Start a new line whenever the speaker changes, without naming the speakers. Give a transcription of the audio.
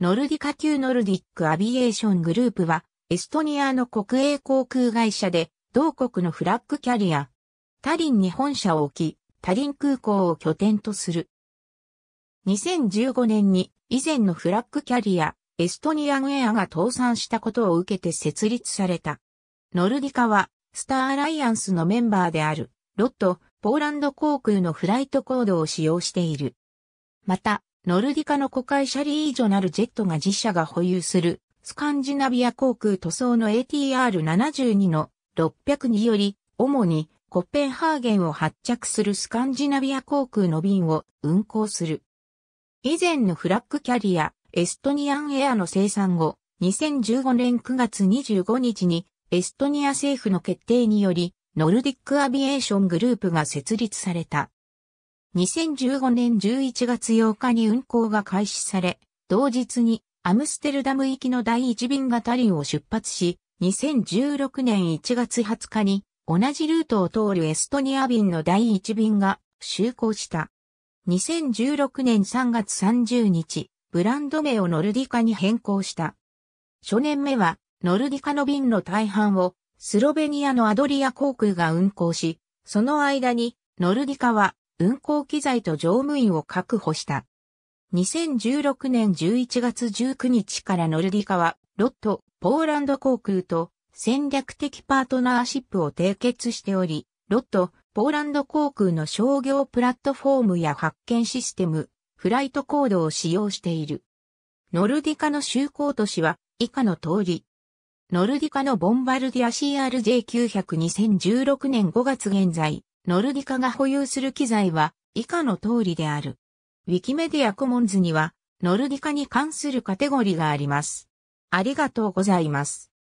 ノルディカ級ノルディッ
クアビエーショングループは、エストニアの国営航空会社で、同国のフラッグキャリア、タリンに本社を置き、タリン空港を拠点とする。2015年に以前のフラッグキャリア、エストニアウエアが倒産したことを受けて設立された。ノルディカは、スターアライアンスのメンバーである、ロット、ポーランド航空のフライトコードを使用している。また、ノルディカの子会社リージョナルジェットが自社が保有するスカンジナビア航空塗装の ATR72 の600により、主にコッペンハーゲンを発着するスカンジナビア航空の便を運航する。以前のフラッグキャリア、エストニアンエアの生産後、2015年9月25日に、エストニア政府の決定により、ノルディックアビエーショングループが設立された。2015年11月8日に運行が開始され、同日にアムステルダム行きの第1便がタリンを出発し、2016年1月20日に同じルートを通るエストニア便の第1便が就航した。2016年3月30日、ブランド名をノルディカに変更した。初年目は、ノルディカの便の大半を、スロベニアのアドリア航空が運航し、その間に、ノルディカは、運行機材と乗務員を確保した。2016年11月19日からノルディカは、ロット、ポーランド航空と戦略的パートナーシップを締結しており、ロット、ポーランド航空の商業プラットフォームや発見システム、フライトコードを使用している。ノルディカの就航都市は以下の通り。ノルディカのボンバルディア CRJ900 2016年5月現在、ノルディカが保有する機材は以下の通りである。ウィキメディアコモンズには、ノルディカに関するカテゴリがあります。
ありがとうございます。